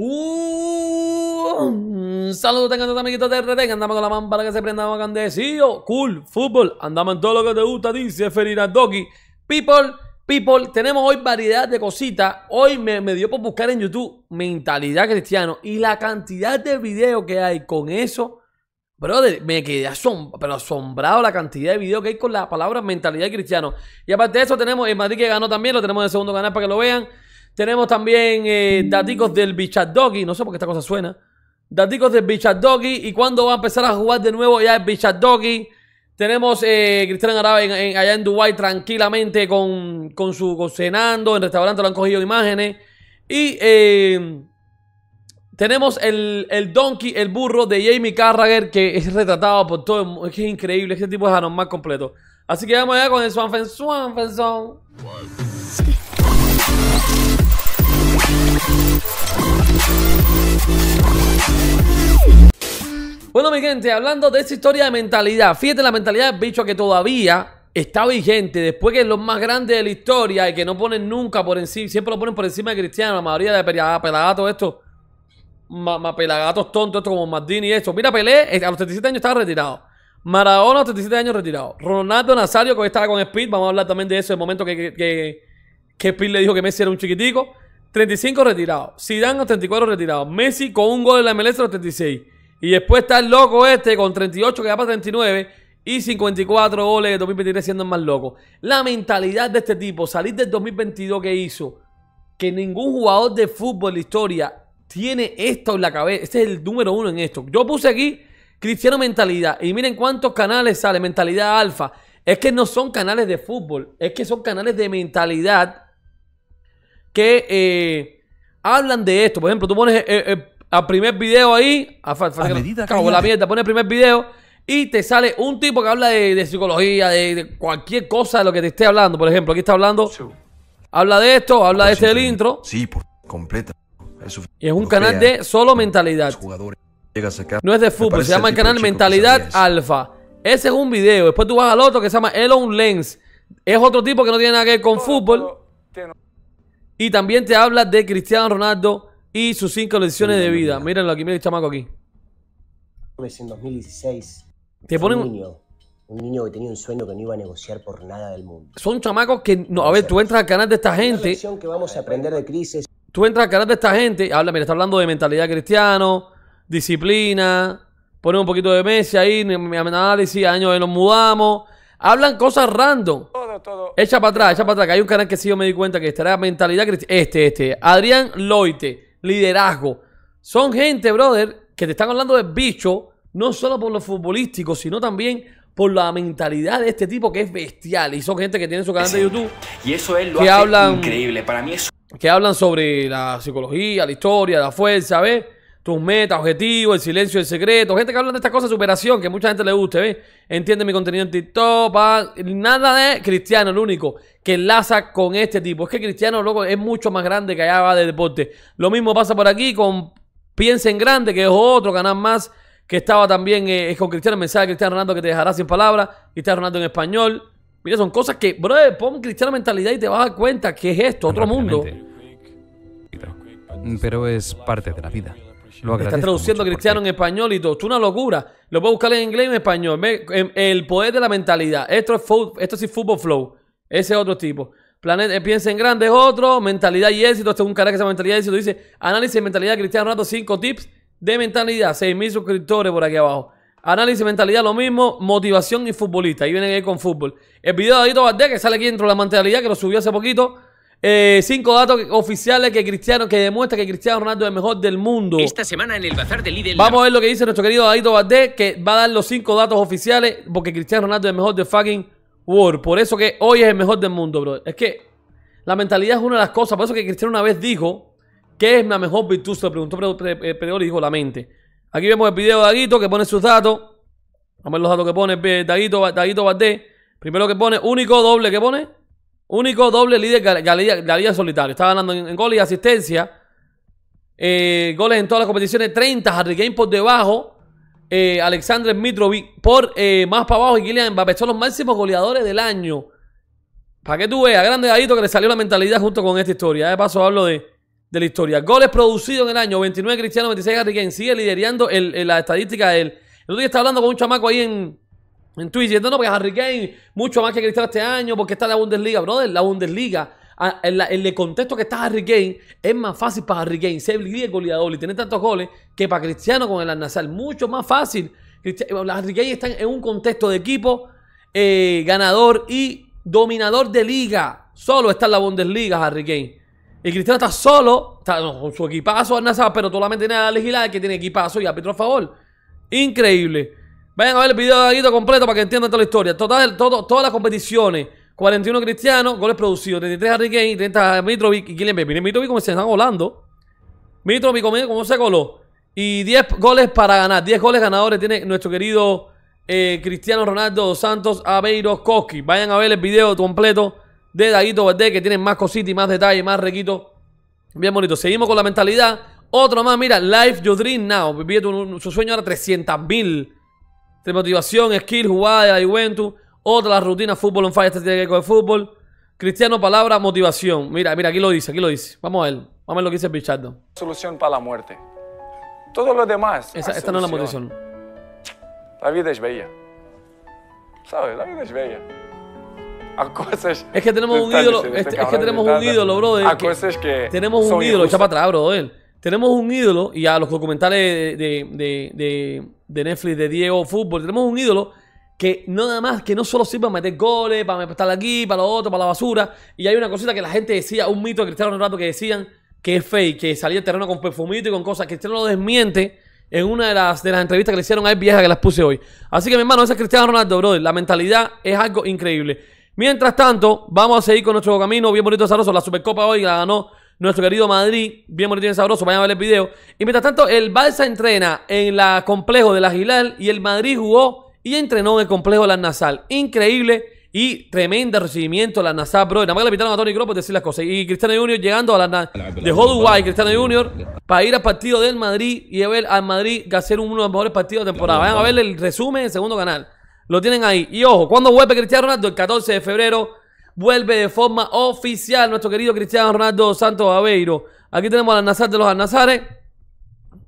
Un saludos tengan todos amiguitos de RT andamos con la mano para que se prenda más candecillo. Oh, cool, fútbol, andamos en todo lo que te gusta, dice ferina Doki. People, people, tenemos hoy variedad de cositas. Hoy me, dio por buscar en YouTube mentalidad cristiano y la cantidad de videos que hay con eso. Brother, me quedé asom pero asombrado la cantidad de videos que hay con la palabra mentalidad cristiano. Y aparte de eso tenemos el Madrid que ganó también, lo tenemos en el segundo canal para que lo vean. Tenemos también eh, daticos del Bichat Doggy. No sé por qué esta cosa suena. Daticos del Bichat Doggy. ¿Y cuándo va a empezar a jugar de nuevo ya el Bichat Doggy? Tenemos eh, Cristian Arabe allá en Dubai tranquilamente con, su con cenando. En restaurante lo han cogido imágenes. Y eh, tenemos el, donkey, el burro de Jamie Carragher, que es retratado por todo. Es que es increíble, este tipo es más completo. Así que vamos allá con el Swan Swanfenson. Bueno, mi gente, hablando de esa historia de mentalidad, fíjate la mentalidad del bicho que todavía está vigente después que es lo más grande de la historia y que no ponen nunca por encima, siempre lo ponen por encima de Cristiano, la mayoría de pelagatos, esto, pelagatos tontos, esto como Maldini y esto. Mira, Pelé eh, a los 37 años estaba retirado. Maradona a los 37 años retirado. Ronaldo Nazario, que hoy estaba con Speed, vamos a hablar también de eso, el momento que, que, Speed le dijo que Messi era un chiquitico. 35 retirado. Zidane a los 34 retirado. Messi con un gol en la MLS a los 36. Y después está el loco este con 38 que va para 39 y 54 goles de 2023 siendo el más loco. La mentalidad de este tipo, salir del 2022 que hizo, que ningún jugador de fútbol de historia tiene esto en la cabeza. Este es el número uno en esto. Yo puse aquí Cristiano Mentalidad y miren cuántos canales sale Mentalidad Alfa. Es que no son canales de fútbol, es que son canales de mentalidad que eh, hablan de esto. Por ejemplo, tú pones... Eh, eh, al primer video ahí, a, la mierda, pone el primer video y te sale un tipo que habla de, psicología, de, cualquier cosa de lo que te esté hablando. Por ejemplo, aquí está hablando. Habla de esto, habla de este del intro. Sí, por completa. y es un canal de solo mentalidad. no es de fútbol, se llama el canal Mentalidad Alfa. Ese es un video. Después tú vas al otro que se llama Elon Lens. Es otro tipo que no tiene nada que ver con fútbol. Y también te habla de Cristiano Ronaldo y sus cinco lecciones de vida. Mírenlo aquí, mira el chamaco aquí. En 2016. Te un niño, un niño que tenía un sueño que no iba a negociar por nada del mundo. Son chamacos que no, a ver, tú entras al canal de esta gente. lección que vamos a aprender de crisis. Tú entras al canal de esta gente, habla, mira, está hablando de mentalidad cristiano, disciplina, pone un poquito de Messi ahí, análisis, años de nos mudamos. Hablan cosas random. Todo, todo. Echa para atrás, echa para atrás. Que hay un canal que sí yo me di cuenta que estará mentalidad cristiana. Este, este. Adrián Loite liderazgo. Son gente, brother, que te están hablando de bicho, no solo por lo futbolístico, sino también por la mentalidad de este tipo que es bestial. Y son gente que tiene su canal de YouTube. Y eso es lo que hablan, increíble. Para mí es... Que hablan sobre la psicología, la historia, la fuerza, ¿ves? tus metas, objetivos, el silencio, el secreto. Gente que habla de estas cosas, superación, que mucha gente le guste, ¿ves? Entiende mi contenido en TikTok, nada de Cristiano, el único que enlaza con este tipo. Es que Cristiano, loco, es mucho más grande que allá va de deporte. Lo mismo pasa por aquí con Piensa en Grande, que es otro canal más que estaba también eh, con Cristiano, mensaje Cristiano Ronaldo que te dejará sin palabras, Cristiano Ronaldo en español. Mira, son cosas que, bro, pon Cristiano Mentalidad y te vas a dar cuenta que es esto, otro mundo. Pero es parte de la vida. Lo está traduciendo cristiano en español y todo. Es una locura. Lo puedo buscar en inglés y en español. Em, el poder de la mentalidad. Esto es, esto es Fútbol Flow. Ese es otro tipo. Planeta eh, piensa en grande es otro. Mentalidad y éxito. Este es un canal que se mentalidad y éxito. Dice análisis de mentalidad cristiano. Rato 5 tips de mentalidad. 6.000 suscriptores por aquí abajo. Análisis, mentalidad, lo mismo. Motivación y futbolista. Ahí vienen ahí con fútbol. El video de Adito Valdés, que sale aquí dentro de la mentalidad, que lo subió hace poquito. Eh, cinco datos oficiales que Cristiano que demuestra que Cristiano Ronaldo es el mejor del mundo. Esta semana en el Vamos a ver lo que dice nuestro querido Daguito Valdés, que va a dar los cinco datos oficiales porque Cristiano Ronaldo es el mejor de fucking world. Por eso que hoy es el mejor del mundo, bro. Es que la mentalidad es una de las cosas. Por eso que Cristiano una vez dijo que es la mejor virtud. Se preguntó Pedro y dijo la mente. Aquí vemos el video de Daguito que pone sus datos. Vamos a ver los datos que pone Daguito, Daguito Valdés. Primero que pone, único doble que pone. Único doble líder la solitario. Está ganando en, goles y asistencia. Eh, goles en todas las competiciones. 30. Harry Kane por debajo. Eh, Alexander Mitrovic por eh, más para abajo. Y Kylian Mbappé son los máximos goleadores del año. Para que tú veas, grande dadito que le salió la mentalidad junto con esta historia. De paso hablo de, la historia. Goles producidos en el año. 29 Cristiano, 26 Harry Kane. Sigue liderando la estadística del... El otro día estaba hablando con un chamaco ahí en, en Twitch diciendo, no, porque Harry Kane, mucho más que Cristiano este año, porque está en la Bundesliga, brother, la Bundesliga. En, el contexto que está Harry Kane, es más fácil para Harry Kane ser líder goleador y tener tantos goles que para Cristiano con el al Mucho más fácil. Las Harry Kane están en un contexto de equipo eh, ganador y dominador de liga. Solo está en la Bundesliga Harry Kane. Y Cristiano está solo, está con su equipazo al pero solamente tiene la legislada que tiene equipazo y Petro a favor. Increíble. Vayan a ver el video de Aguito completo para que entiendan toda la historia. Total, todo, todas las competiciones. 41 Cristiano, goles producidos, 33 Harry Kane, 30 Mitrovic y Kylian Mitrovic como se están volando. Mitrovic cómo se coló. Y 10 goles para ganar. 10 goles ganadores tiene nuestro querido eh, Cristiano Ronaldo Santos Aveiro Koski. Vayan a ver el video completo de Daguito Verde que tiene más cositas y más detalles, más requitos. Bien bonito. Seguimos con la mentalidad. Otro más, mira, Life Your Dream Now. su sueño era 300 mil de motivación, skill, jugada de la Otra, la rutina, fútbol en fire, este tiene que ver fútbol. Cristiano, palabra, motivación. Mira, mira, aquí lo dice, aquí lo dice. Vamos a ver, vamos a ver lo que dice bichardo. Solución para la muerte. Todo lo demás. Esa, esta no es la motivación. La vida es bella. ¿Sabes? La vida es bella. A cosas. Es que tenemos un ídolo, este es que tenemos un ídolo, bro. A cosas que. Tenemos un ídolo, echa para atrás, él tenemos un ídolo, y a los documentales de, Netflix de Diego Fútbol, tenemos un ídolo que nada más, que no solo sirve para meter goles, para estar aquí, para lo otro, para la basura. Y hay una cosita que la gente decía, un mito de Cristiano Ronaldo que decían que es fake, que salía el terreno con perfumito y con cosas. que Cristiano lo desmiente en una de las, de las entrevistas que le hicieron a él vieja que las puse hoy. Así que mi hermano, ese es Cristiano Ronaldo, brother. La mentalidad es algo increíble. Mientras tanto, vamos a seguir con nuestro camino bien bonito, Zaroso. La Supercopa hoy la ganó nuestro querido Madrid, bien bonito y sabroso, vayan a ver el video. Y mientras tanto, el Balsa entrena en la complejo de la Gilal y el Madrid jugó y entrenó en el complejo de la Nasal. Increíble y tremendo recibimiento la Nasal bro. Nada más le a Tony Kroos por decir las cosas. Y Cristiano Junior llegando a la dejó Dubai Cristiano Junior para ir al partido del Madrid y a ver al Madrid que hacer uno de los mejores partidos de temporada. Vayan a ver el resumen en segundo canal. Lo tienen ahí. Y ojo, ¿cuándo vuelve Cristiano Ronaldo? El 14 de febrero vuelve de forma oficial nuestro querido Cristiano Ronaldo Santos Aveiro. Aquí tenemos al Nazar de los Alnazares.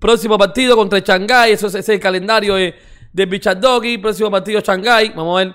Próximo partido contra el Shanghai. Eso es, ese es el calendario de, de Doggy. Próximo partido Shanghai. Vamos a ver.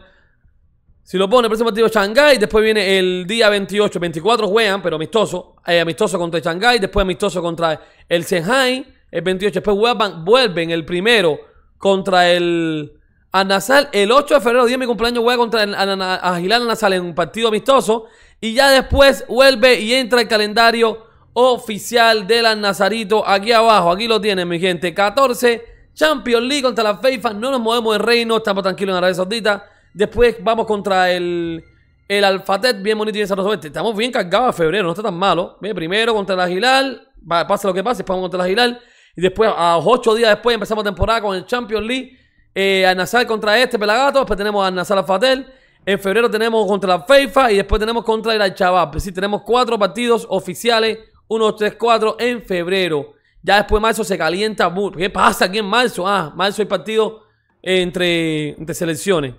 Si lo pone, el próximo partido Shanghai. Después viene el día 28. 24 juegan, pero amistoso. Eh, amistoso contra el Shanghai. Después amistoso contra el Shanghai. El 28. Después vuelven, vuelven el primero contra el al el 8 de febrero, día de mi cumpleaños, juega contra el, a, en un partido amistoso. Y ya después vuelve y entra el calendario oficial del la nazarito Aquí abajo, aquí lo tienen, mi gente. 14, Champions League contra la FIFA. No nos movemos de reino, estamos tranquilos en Arabia Saudita. Después vamos contra el, el Alfatet, bien bonito y bien este, Estamos bien cargados a febrero, no está tan malo. primero contra el va pasa lo que pase, vamos contra el Aguilar. Y después, a 8 días después, empezamos temporada con el Champions League eh, al Nazar contra este Pelagato. Después tenemos al Nazar Fatel. En febrero tenemos contra la FIFA y después tenemos contra el Al-Shabaab. Sí, tenemos cuatro partidos oficiales. uno tres, 4 en febrero. Ya después de marzo se calienta mucho. ¿Qué pasa aquí en marzo? Ah, marzo hay partido eh, entre, selecciones.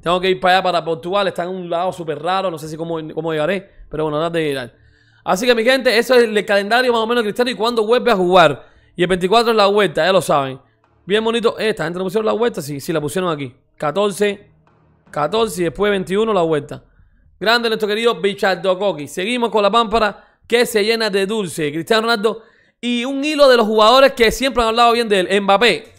Tengo que ir para allá, para Portugal. Está en un lado súper raro. No sé si cómo, cómo llegaré. Pero bueno, nada de llegar. Así que mi gente, eso es el calendario más o menos cristiano y cuándo vuelve a jugar. Y el 24 es la vuelta, ya lo saben. Bien bonito. Esta han la pusieron la vuelta. Sí, sí, la pusieron aquí. 14, 14 y después 21 la vuelta. Grande nuestro querido Bichardo Coqui. Seguimos con la pámpara que se llena de dulce. Cristiano Ronaldo y un hilo de los jugadores que siempre han hablado bien de él. Mbappé.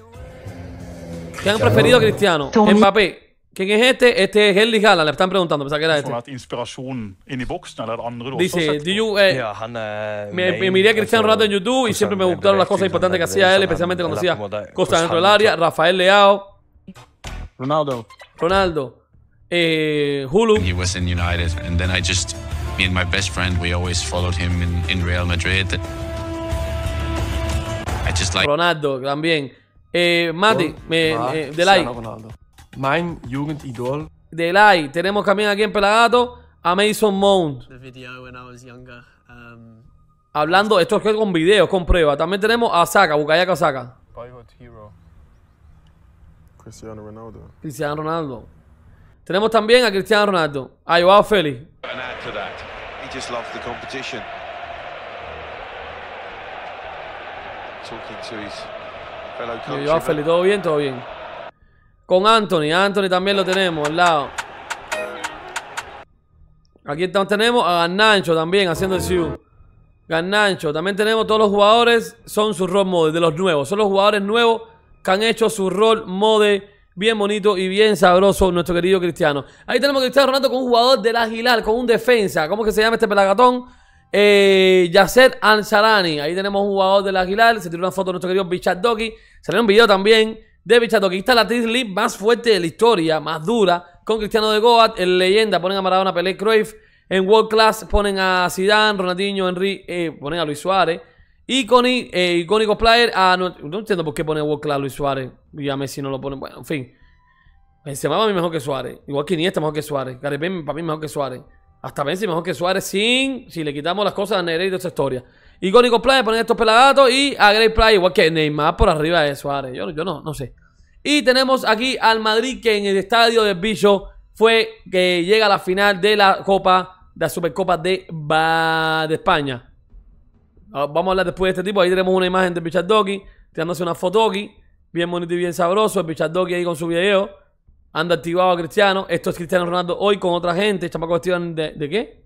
Que han preferido Cristiano. Mbappé. ¿Quién es este? Este es Henry Hala, le están preguntando, pensaba que era este. inspiración en boxen, eller andre Dice, do you, eh, yeah, han, me, me miré a Cristiano Ronaldo en YouTube y siempre me gustaron las cosas importantes que hacía él, especialmente cuando hacía cosas dentro del área. Rafael Leao. Ronaldo. Ronaldo. Eh, Hulu. He was in United and then I just, me and my best friend, we always followed him in, in Real Madrid. I just like... Ronaldo también. Eh, Mati, me, ah, eh, de like. Mein Jugendidol. De lai. tenemos también aquí en Pelagato a Mason Mount. Um, Hablando, esto es con videos, con pruebas. También tenemos a Saka, Bukayaka Saka. Cristiano Ronaldo. Cristiano Ronaldo. Tenemos también a Cristiano Ronaldo, a Joao Félix. Joao todo bien, todo bien. Con Anthony, Anthony también lo tenemos al lado Aquí tenemos a Ganancho también haciendo el SIU Ganancho, también tenemos todos los jugadores Son su rol mode, de los nuevos Son los jugadores nuevos que han hecho su rol mode. Bien bonito y bien sabroso nuestro querido Cristiano Ahí tenemos a Cristiano Ronaldo con un jugador del Aguilar Con un defensa, ¿cómo que se llama este pelagatón? Eh, Ansarani Ahí tenemos un jugador del Aguilar Se tiró una foto de nuestro querido Bichard Doki Salió un video también David Chatoquista, la Triz League más fuerte de la historia, más dura, con Cristiano de Goat, en leyenda, ponen a Maradona, Pelé, Cruyff, en World Class ponen a Zidane, Ronaldinho, Henry, eh, ponen a Luis Suárez, y con eh, a, ah, no, entiendo por qué pone World Class a Luis Suárez, y a Messi no lo ponen, bueno, en fin. Benzema para mí mejor que Suárez, igual que Iniesta mejor que Suárez, Gareth para mí mejor que Suárez. Hasta Messi mejor que Suárez sin... Si le quitamos las cosas a de esta historia. icónico player ponen estos pelagatos y a Grey Player igual que Neymar por arriba de Suárez. Yo, yo no, no sé. Y tenemos aquí al Madrid que en el estadio del Bicho fue que llega a la final de la Copa, de la Supercopa de, España. Ah, vamos a hablar después de este tipo. Ahí tenemos una imagen de Pichardogui tirándose una foto aquí. Bien bonito y bien sabroso. El Pichardogui ahí con su video. Anda activado a Cristiano. Esto es Cristiano Ronaldo hoy con otra gente. Chamaco cuestión de, de qué?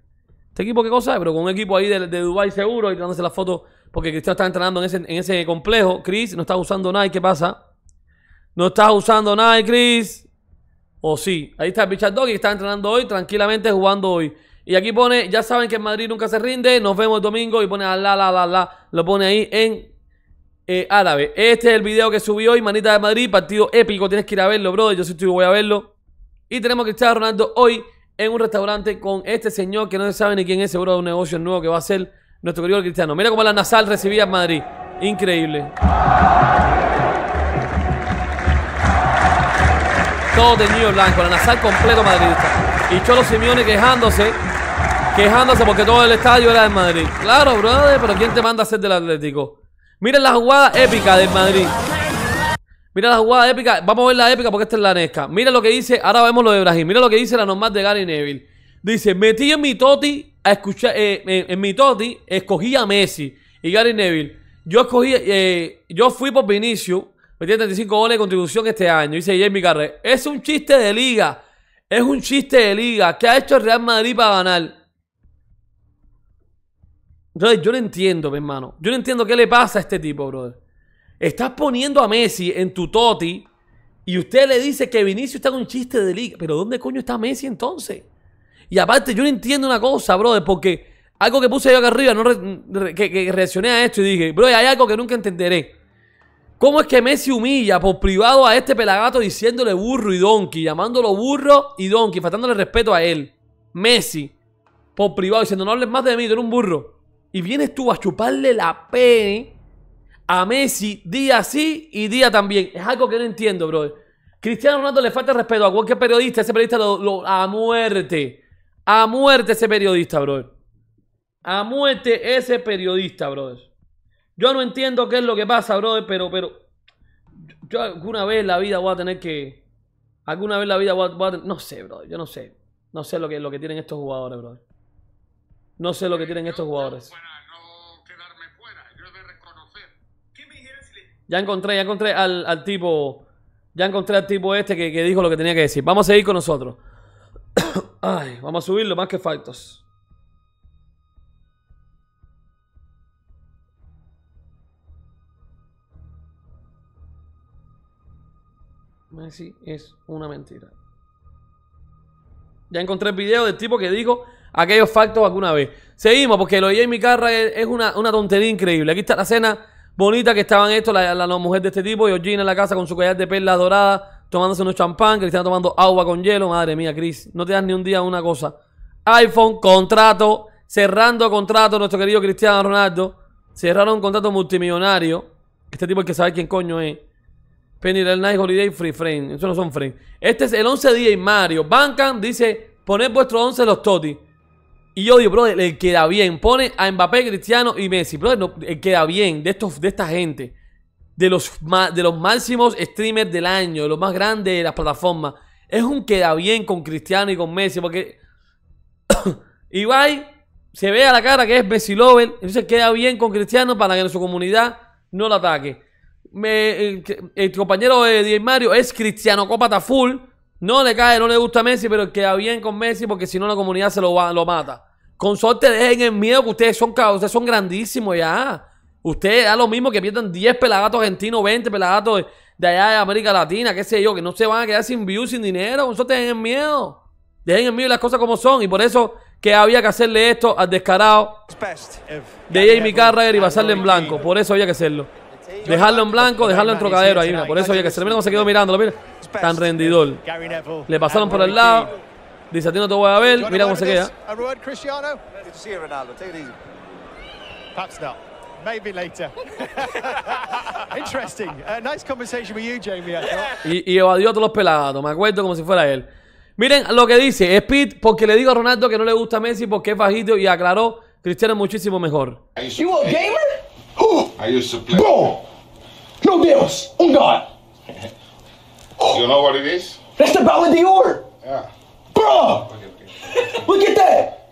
¿Este equipo qué cosa? Pero con un equipo ahí de, de Dubai seguro y tirándose la foto. Porque Cristiano está entrenando en ese, en ese complejo. Chris no está usando nada. qué pasa? No estás usando nada, Chris. O sí. Ahí está el Bichard Doggy, está entrenando hoy, tranquilamente jugando hoy. Y aquí pone, ya saben que en Madrid nunca se rinde, nos vemos el domingo y pone la la la la, lo pone ahí en eh, árabe. Este es el video que subí hoy, manita de Madrid, partido épico, tienes que ir a verlo, bro. yo sí estoy, voy a verlo. Y tenemos que Cristiano Ronaldo hoy en un restaurante con este señor que no se sabe ni quién es, seguro de un negocio nuevo que va a ser nuestro querido Cristiano. Mira cómo la Nasal recibía en Madrid, increíble. todo teñido blanco, La nazar completo madridista. Y Cholo Simeone quejándose, quejándose porque todo el estadio era del Madrid. Claro, brother, pero ¿quién te manda a ser del Atlético? Miren la jugada épica del Madrid. Mira la jugada épica. Vamos a ver la épica porque esta es la Nesca. Mira lo que dice. Ahora vemos lo de Brasil. Mira lo que dice la normal de Gary Neville. Dice: Metí en mi toti a escuchar. Eh, eh, en mi toti escogí a Messi y Gary Neville. Yo escogí. Eh, yo fui por Vinicius Metió 35 goles de contribución este año. Dice Jamie Carré. Es un chiste de liga. Es un chiste de liga. ¿Qué ha hecho el Real Madrid para ganar? yo no entiendo, mi hermano. Yo no entiendo qué le pasa a este tipo, brother. Estás poniendo a Messi en tu toti y usted le dice que Vinicius está con un chiste de liga. Pero ¿dónde coño está Messi entonces? Y aparte, yo no entiendo una cosa, brother, porque algo que puse yo acá arriba, que, que, reaccioné a esto y dije, bro, hay algo que nunca entenderé. ¿Cómo es que Messi humilla por privado a este pelagato diciéndole burro y donkey, llamándolo burro y donkey, faltándole respeto a él? Messi, por privado, diciendo no hables más de mí, tú eres un burro. Y vienes tú a chuparle la p a Messi día sí y día también. Es algo que no entiendo, bro. Cristiano Ronaldo le falta respeto a cualquier periodista. Ese periodista a muerte. A muerte ese periodista, bro. A muerte ese periodista, brother. Yo no entiendo qué es lo que pasa, brother, pero, pero. Yo alguna vez la vida voy a tener que. Alguna vez la vida voy a, tener. No sé, brother, yo no sé. No sé lo que, lo que tienen estos jugadores, brother. No sé lo que tienen estos jugadores. Ya encontré, ya encontré al, al, tipo. Ya encontré al tipo este que, dijo lo que tenía que decir. Vamos a seguir con nosotros. Ay, vamos a subirlo más que factos. Messi es una mentira. Ya encontré el video del tipo que dijo aquellos factos alguna vez. Seguimos, porque lo en mi carro es, una, tontería increíble. Aquí está la cena bonita que estaban esto, la, la, de este tipo, Y Georgina en la casa con su collar de perlas dorada, tomándose unos champán, Cristiano tomando agua con hielo. Madre mía, Cris no te das ni un día una cosa. iPhone, contrato, cerrando contrato, nuestro querido Cristiano Ronaldo. Cerraron un contrato multimillonario. Este tipo es que sabe quién coño es. Penny Night Holiday Free Frame. Eso no son friends. Este es el 11 día y Mario. Bancan dice, poned vuestro 11 los Toti. Y yo digo, brother, le queda bien. Pone a Mbappé, Cristiano y Messi. Brother, queda bien de, estos, de esta gente. De los, de los máximos streamers del año, de los más grandes de las plataformas. Es un queda bien con Cristiano y con Messi. Porque Ibai se ve a la cara que es Messi Lover. Entonces queda bien con Cristiano para que en su comunidad no lo ataque. Eh, el, compañero de DJ Mario es cristiano full. No le cae, no le gusta Messi, pero queda bien con Messi porque si no la comunidad se lo, va, lo mata. Con suerte dejen el miedo que ustedes son, ustedes son grandísimos ya. Ustedes da lo mismo que pierdan 10 pelagatos argentinos, 20 pelagatos de, allá de América Latina, qué sé yo, que no se van a quedar sin views, sin dinero. Con suerte dejen el miedo. Dejen en mí las cosas como son. Y por eso que había que hacerle esto al descarado de Jamie carrera y pasarle en blanco. Por eso había que hacerlo. Dejarlo en blanco, dejarlo en trocadero ahí, Por eso oye, que se mira se quedó mirándolo, mira. Tan rendidor. Le pasaron por el lado. Dice, a ti no te voy a ver. Mira cómo se queda. Y, evadió a todos los pelados, me acuerdo como si fuera él. Miren lo que dice, es Pete porque le digo a Ronaldo que no le gusta Messi porque es bajito y aclaró, Cristiano muchísimo mejor. gamer? No Deus, um God. you know what it is? That's the Ballon d'Or. Yeah. Bro! Okay, okay. Look at that!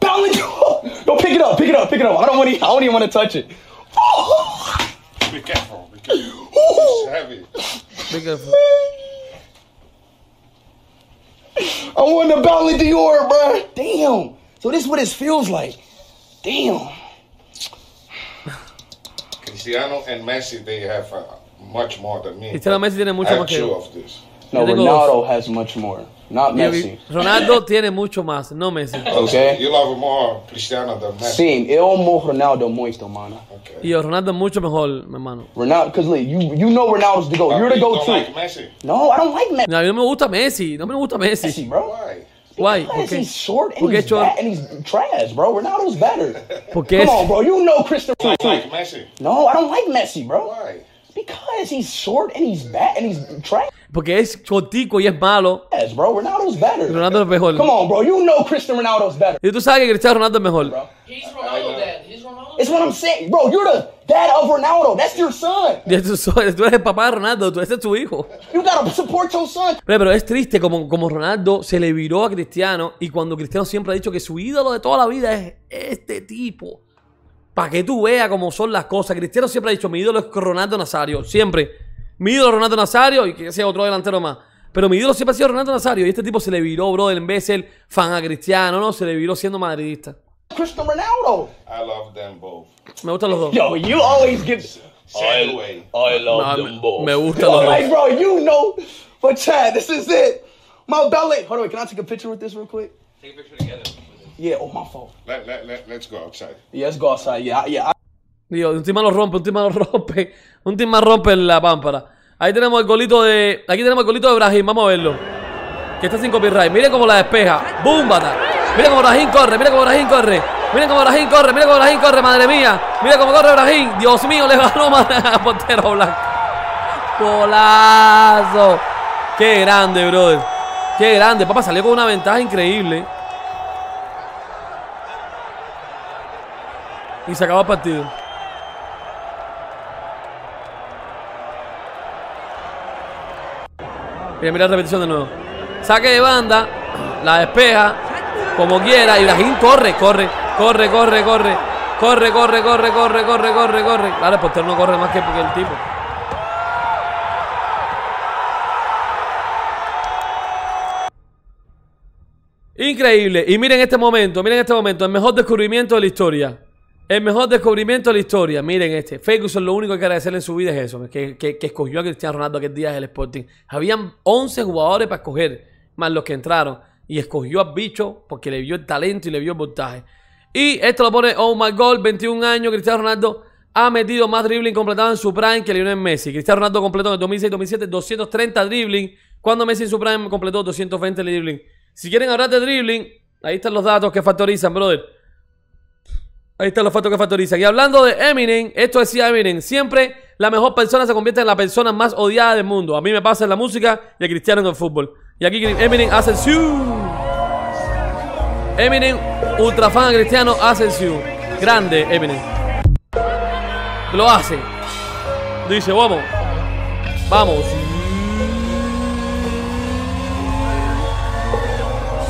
Ballon d'Or! Yo, pick it up, pick it up, pick it up. I don't, want to, I don't even want to touch it. be careful, be careful. It's heavy. Be careful. I won the Ballon d'Or, bro. Damn. So this is what it feels like. Damn. Cristiano and Messi, they have uh, much more than me. Cristiano Messi tiene mucho más que yo. No, Ronaldo has much more, not Messi. Ronaldo tiene mucho más, no Messi. Okay. You love more Cristiano than Messi. Sí, eu amo Ronaldo muito, mano. Okay. Y Ronaldo mucho mejor, mi hermano. Ronaldo, because like, you you know Ronaldo's the goal. You're the ah, go too. Like No, I don't like Messi. No, a mí no me gusta Messi. No me gusta Messi. Messi bro. Why? Why? Because he's short and, he's, your... and he's trash, bro. Ronaldo's better. Come on, bro. You know Cristiano. Like, like Messi. No, I don't like Messi, bro. Why? Because he's short and he's bad and he's trash. Porque es chotico y es malo. Yes, bro. Ronaldo's better. Ronaldo es mejor. Come on, bro. You know Cristiano Ronaldo's better. Y tú sabes que Cristiano Ronaldo es mejor. Bro. He's Ronaldo It's what I'm saying, bro. You're the dad of Ronaldo. That's your son. Tú eres el papá de Ronaldo. Tú eres tu hijo. You gotta support your son. Pero, pero es triste como, como Ronaldo se le viró a Cristiano y cuando Cristiano siempre ha dicho que su ídolo de toda la vida es este tipo. Para que tú veas cómo son las cosas. Cristiano siempre ha dicho, mi ídolo es Ronaldo Nazario. Siempre. Mi ídolo es Ronaldo Nazario y que sea otro delantero más. Pero mi ídolo siempre ha sido Ronaldo Nazario. Y este tipo se le viró, bro. En vez fan a Cristiano, ¿no? Se le viró siendo madridista. Cristiano Ronaldo. I love them both. Me gustan los dos. Yo, you always get. I, I love no, them both. Me gustan los dos. bro, you know, but Chad, this is it. My belly. Hold on, can I take a picture with this real quick? Take a picture together. Yeah, oh my fault. Let, let, let, let's go outside. Yeah, let's go outside. Yeah, yeah. I... Digo, un tema lo rompe, un tema lo rompe. Un tema rompe la pámpara. Ahí tenemos el golito de. Aquí tenemos el golito de Brahim, vamos a verlo. Que está sin copyright. Miren cómo la despeja. ¡Búmbata! Mira cómo Brahim corre, mira cómo Brahim corre. Mira cómo Brahim corre, mira cómo Brahim corre, madre mía. Mira cómo corre Brahim. Dios mío, le ganó a portero blanco. Golazo. Qué grande, brother. Qué grande. Papá salió con una ventaja increíble. Y se acaba el partido. Miren, mira la repetición de nuevo. Saque de banda. La despeja. Como quiera, Ibrahim corre, corre, corre, corre, corre. Corre, corre, corre, corre, corre, corre, corre. Claro, el portero no corre más que porque el tipo. Increíble. Y miren este momento, miren este momento. El mejor descubrimiento de la historia. El mejor descubrimiento de la historia. Miren este. Ferguson lo único que hay que agradecerle en su vida es eso. Que, escogió a Cristiano Ronaldo aquel día del Sporting. Habían 11 jugadores para escoger. Más los que entraron y escogió al bicho porque le vio el talento y le vio el voltaje. Y esto lo pone Oh My God, 21 años, Cristiano Ronaldo ha metido más dribbling completado en su prime que Lionel Messi. Cristiano Ronaldo completó en el 2006-2007 230 dribbling, cuando Messi en su prime completó 220 dribbling. Si quieren hablar de dribbling, ahí están los datos que factorizan, brother. Ahí están los datos que factorizan. Y hablando de Eminem, esto decía Eminem, siempre la mejor persona se convierte en la persona más odiada del mundo. A mí me pasa en la música y a Cristiano en el fútbol. Y aquí Eminem hace el siu. Eminem, ultra fan cristiano, hace el siu. Grande Eminem. Lo hace. Dice, vamos. Vamos.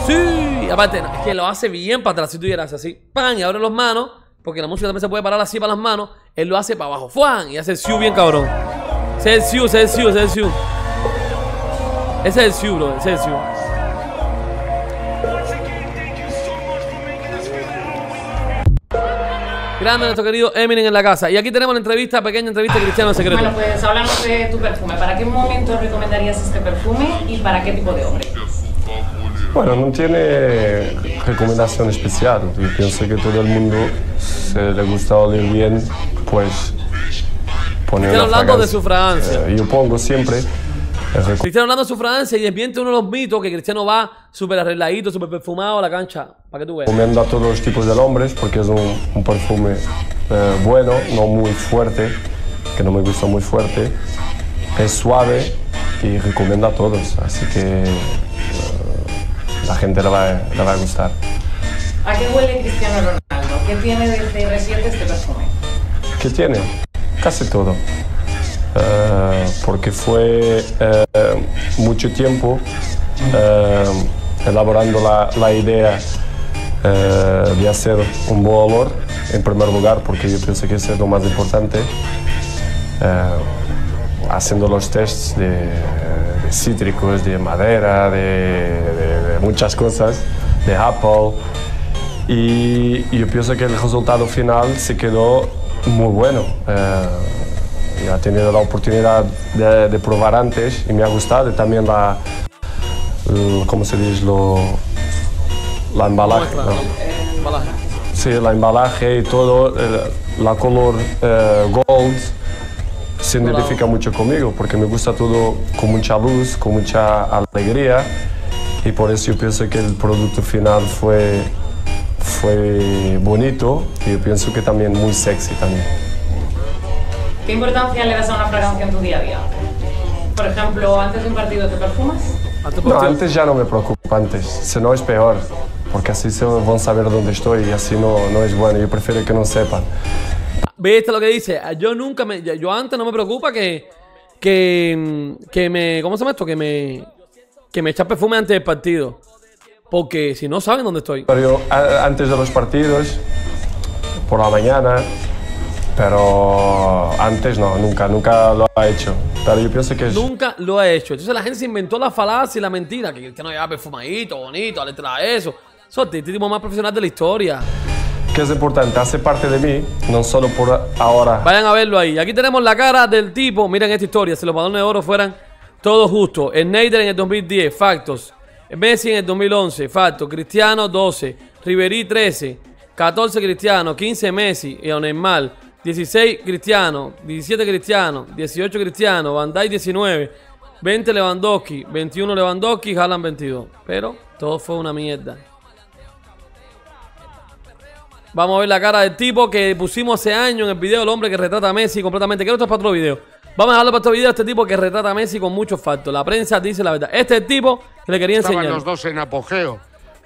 Sí. Aparte, es que lo hace bien para atrás. Si tú así, pan, y abre las manos. Porque la música también se puede parar así para las manos. Él lo hace para abajo. ¡Fuan! Y hace el siu bien cabrón. Se el siu, ese es el Siu, bro. Ese es el Siu. Grande nuestro querido Eminem en la casa. Y aquí tenemos la entrevista, pequeña entrevista de Cristiano Secreto. Bueno, pues hablamos de tu perfume. ¿Para qué momento recomendarías este perfume y para qué tipo de hombre? Bueno, no tiene recomendación especial. Yo pienso que todo el mundo, si le gusta oler bien, pues pone Están hablando de su fragancia. Eh, yo pongo siempre Cristiano Ronaldo su fragancia y desmiente uno de los mitos que Cristiano va súper arregladito, súper perfumado a la cancha. Para que tú veas. Recomiendo a todos los tipos de hombres porque es un, perfume eh, bueno, no muy fuerte, que no me gusta muy fuerte. Es suave y recomiendo a todos. Así que eh, la gente le va, va a gustar. ¿A qué huele Cristiano Ronaldo? ¿Qué tiene de, de reciente este perfume? ¿Qué tiene? Casi todo. Eh, porque fue eh, mucho tiempo eh, elaborando la, idea de hacer un buen en primer lugar, porque yo pienso que es lo más importante, haciendo los tests de, cítricos, de madera, de, muchas cosas, de Apple y yo pienso que el resultado final se quedó muy bueno ha tenido la oportunidad de, probar antes y me ha gustado también la, ¿cómo se dice? la embalaje. Sí, la embalaje y todo, la color eh, gold se identifica mucho conmigo porque me gusta todo con mucha luz, con mucha alegría y por eso yo pienso que el producto final fue, fue bonito y pienso que también muy sexy también. ¿Qué importancia le das a una fragancia en tu día a día? Por ejemplo, antes de un partido, ¿te perfumas? No, antes ya no me preocupa, antes. Si no es peor, porque así se van a saber dónde estoy y así no, no es bueno. Yo prefiero que no sepan. ¿Viste lo que dice? Yo nunca me. Yo antes no me preocupa que. Que. Que me. ¿Cómo se llama esto? Que me. Que me echa perfume antes del partido. Porque si no saben dónde estoy. Yo, antes de los partidos, por la mañana, pero antes no, nunca, nunca lo ha hecho. Pero yo pienso que Nunca lo ha hecho. Entonces la gente se inventó la falacia y la mentira, que Cristiano lleva perfumadito, bonito, a letra eso. Este es el más profesional de la historia. Que es importante, hace parte de mí, no solo por ahora. Vayan a verlo ahí. Aquí tenemos la cara del tipo. Miren esta historia. Si los balones de oro fueran todos justos. Snyder en el 2010, factos. Messi en el 2011, factos. Cristiano 12, Riverí 13, 14 Cristiano, 15 Messi y Onemal. 16 Cristiano, 17 Cristiano, 18 Cristiano, Van 19, 20 Lewandowski, 21 Lewandowski, Haaland 22. Pero todo fue una mierda. Vamos a ver la cara del tipo que pusimos hace año en el video, el hombre que retrata a Messi completamente. Quiero esto para otro video. Vamos a dejarlo para otro video, este tipo que retrata a Messi con muchos factos. La prensa dice la verdad. Este es el tipo que le quería enseñar. los dos en apogeo.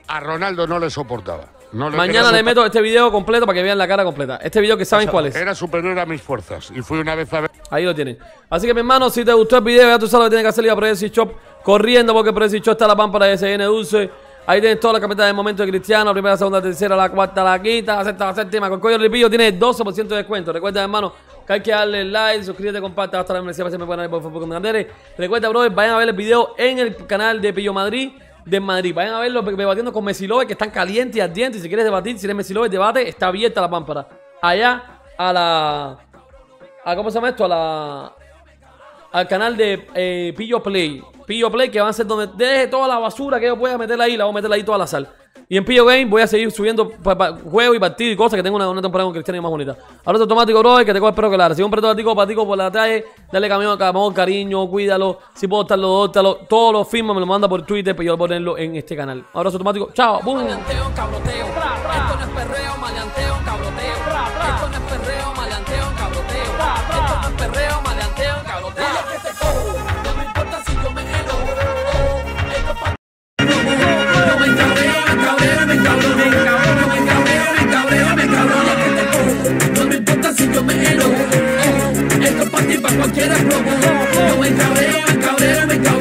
A Ronaldo no le soportaba. Mañana le meto este video completo para que vean la cara completa. Este video que saben cuál es. Era superior a mis fuerzas y fui una vez a ver. Ahí lo tienen. Así que, mi hermano, si te gustó el video, ya tú sabes lo que tienes que hacer ir a Prezi Shop corriendo porque Prezi Shop está la pámpara de SN Dulce. Ahí tienes todas las camisetas del momento de Cristiano, primera, segunda, tercera, la cuarta, la quinta, la sexta, la séptima. Con Coyo Ripillo tienes 12% de descuento. Recuerda, hermano, que hay que darle like, suscríbete, comparte, hasta la membresía para siempre pueden por favor, con Recuerda, brother, vayan a ver el video en el canal de Pillo Madrid de Madrid. Vayan a verlo debatiendo con Messi que están calientes y ardientes. Si quieres debatir, si eres Messi debate. Está abierta la pámpara. Allá a la. A, ¿Cómo se llama esto? A la. Al canal de eh, Pillo Play. Pillo Play, que va a ser donde deje toda la basura que yo pueda meter ahí. La voy a meter ahí toda la sal. Y en Pillo Game voy a seguir subiendo juegos y partidos y cosas que tengo una, temporada con Cristiano más bonita. Ahora automático, bro, que te coge el perro haga. Si un perro para patico por la calle, dale camión, amor, cariño, cuídalo. Si puedo estarlo, dórtalo. Todos los firmas me lo manda por Twitter, pero pues yo ponerlo en este canal. Abrazo automático. Chao, Me cabreo, me cabreo, me cabreo, me cabro que te pongo. No me importa si yo me enojo Esto para ti para cualquiera rojo No me encabreo, me encabreo, me